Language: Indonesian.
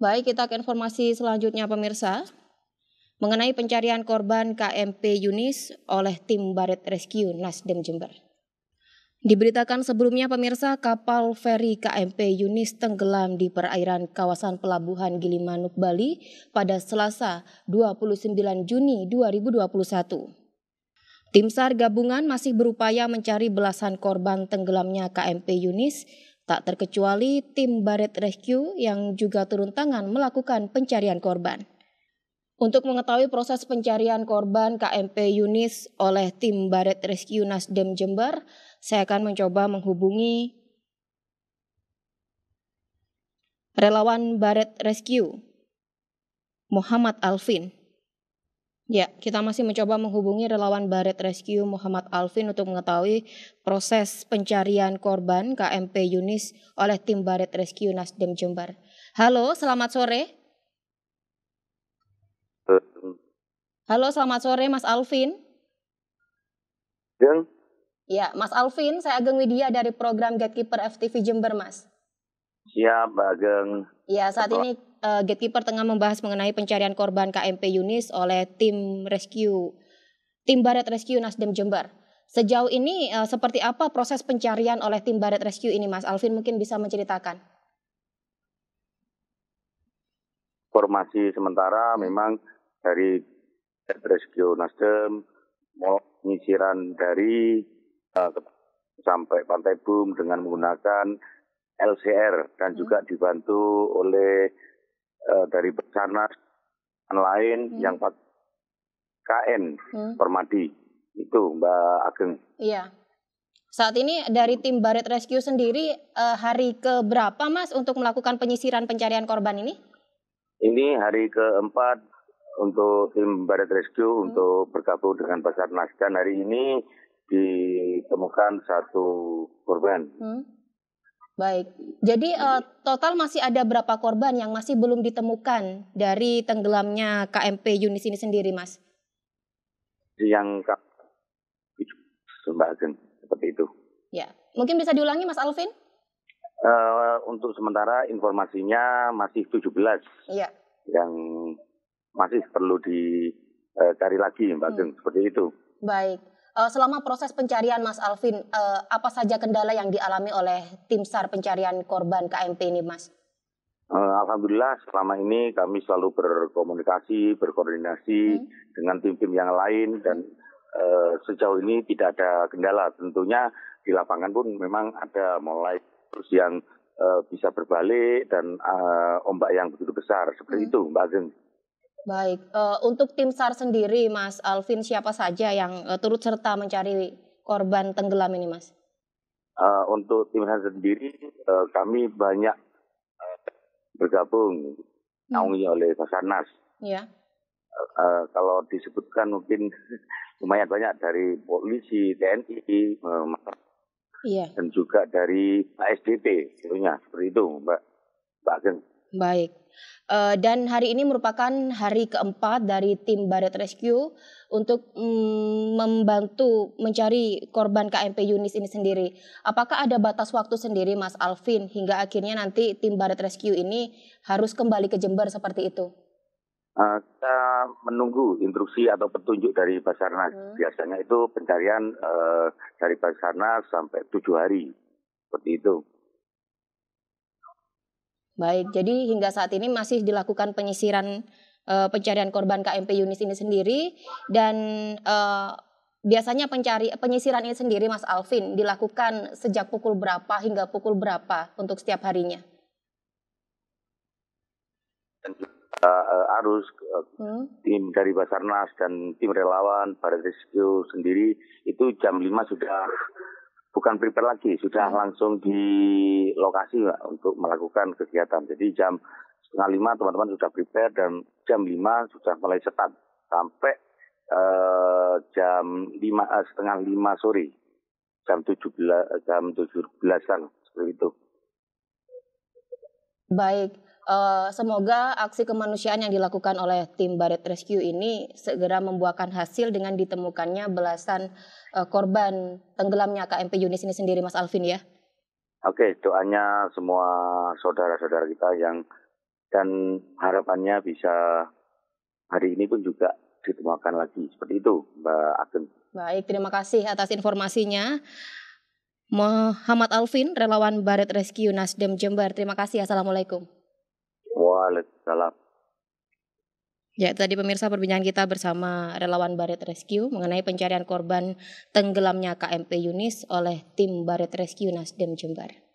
Baik, kita ke informasi selanjutnya pemirsa. Mengenai pencarian korban KMP Yunis oleh tim Baret Rescue Nasdem Jember. Diberitakan sebelumnya pemirsa kapal feri KMP Yunis tenggelam di perairan kawasan pelabuhan Gilimanuk Bali pada Selasa 29 Juni 2021. Tim SAR gabungan masih berupaya mencari belasan korban tenggelamnya KMP Yunis Tak terkecuali tim Baret Rescue yang juga turun tangan melakukan pencarian korban. Untuk mengetahui proses pencarian korban KMP Yunis oleh tim Baret Rescue Nasdem Jember, saya akan mencoba menghubungi relawan Baret Rescue Muhammad Alvin. Ya, kita masih mencoba menghubungi relawan Baret Rescue Muhammad Alvin untuk mengetahui proses pencarian korban KMP Yunis oleh tim Baret Rescue Nasdem Jember. Halo, selamat sore. Halo, selamat sore Mas Alvin. Yang? Ya, Mas Alvin, saya Ageng Widya dari program Gatekeeper FTV Jember, Mas. Siap, Ageng. Ya, saat ini uh, Gatekeeper tengah membahas mengenai pencarian korban KMP Yunis oleh tim rescue tim barat Rescue Nasdem Jember. Sejauh ini uh, seperti apa proses pencarian oleh tim barat Rescue ini Mas Alvin mungkin bisa menceritakan? Informasi sementara memang dari Baret Rescue Nasdem penyisiran dari uh, sampai Pantai Bum dengan menggunakan LCR dan juga hmm. dibantu oleh uh, dari Besanas lain hmm. yang KN hmm. Permadi itu Mbak Ageng. Iya. Saat ini dari hmm. tim Barat Rescue sendiri uh, hari ke berapa Mas untuk melakukan penyisiran pencarian korban ini? Ini hari keempat untuk tim Barat Rescue hmm. untuk bergabung dengan Basarnas dan hari ini ditemukan satu korban. Hmm. Baik, jadi uh, total masih ada berapa korban yang masih belum ditemukan dari tenggelamnya KMP Yunis ini sendiri, Mas? Yang Mbak Azin, seperti itu. Ya, mungkin bisa diulangi, Mas Alvin? Uh, untuk sementara informasinya masih 17 ya. yang masih perlu dicari eh, lagi, Mbak Azim, hmm. seperti itu. Baik. Eh, selama proses pencarian Mas Alvin, uh, apa saja kendala yang dialami oleh tim SAR pencarian korban KMP ini, Mas? Eh, Alhamdulillah selama ini kami selalu berkomunikasi, berkoordinasi hmm. dengan tim-tim yang lain dan uh, sejauh ini tidak ada kendala. Tentunya di lapangan pun memang ada mulai terus yang uh, bisa berbalik dan uh, ombak yang begitu besar seperti hmm. itu, Mbak Zeng. Baik, uh, untuk tim SAR sendiri, Mas Alvin, siapa saja yang uh, turut serta mencari korban tenggelam ini, Mas? Uh, untuk tim SAR sendiri, uh, kami banyak uh, bergabung hmm. naungi oleh Basarnas. Iya. Uh, uh, kalau disebutkan mungkin lumayan banyak dari polisi, TNI, uh, yeah. dan juga dari ASDP, seperti itu, Mbak Mbak Ageng. Baik. Eh, dan hari ini merupakan hari keempat dari tim barat Rescue untuk mm, membantu mencari korban KMP Yunis ini sendiri. Apakah ada batas waktu sendiri Mas Alvin hingga akhirnya nanti tim barat Rescue ini harus kembali ke Jember seperti itu? Eh, kita menunggu instruksi atau petunjuk dari Basarnas. Hmm. Biasanya itu pencarian eh, dari Basarnas sampai tujuh hari, seperti itu. Baik, jadi hingga saat ini masih dilakukan penyisiran uh, pencarian korban KMP Yunis ini sendiri dan uh, biasanya pencari penyisiran ini sendiri Mas Alvin dilakukan sejak pukul berapa hingga pukul berapa untuk setiap harinya? Uh, arus uh, hmm? tim dari Basarnas dan tim relawan pada Rescue sendiri itu jam 5 sudah bukan prepare lagi, sudah hmm. langsung di lokasi untuk melakukan kegiatan. Jadi jam setengah lima teman-teman sudah prepare dan jam lima sudah mulai setan sampai uh, jam lima eh, setengah lima sore jam tujuh belas jam tujuh belasan seperti itu. Baik uh, semoga aksi kemanusiaan yang dilakukan oleh tim Baret Rescue ini segera membuahkan hasil dengan ditemukannya belasan uh, korban tenggelamnya KMP Yunis ini sendiri, Mas Alvin ya. Oke, doanya semua saudara-saudara kita yang dan harapannya bisa hari ini pun juga ditemukan lagi. Seperti itu, Mbak Agen. Baik, terima kasih atas informasinya. Muhammad Alvin, relawan Baret Rescue Nasdem Jember. Terima kasih. Assalamualaikum. Ya, tadi pemirsa perbincangan kita bersama relawan Baret Rescue mengenai pencarian korban tenggelamnya KMP Yunis oleh tim Baret Rescue Nasdem Jember.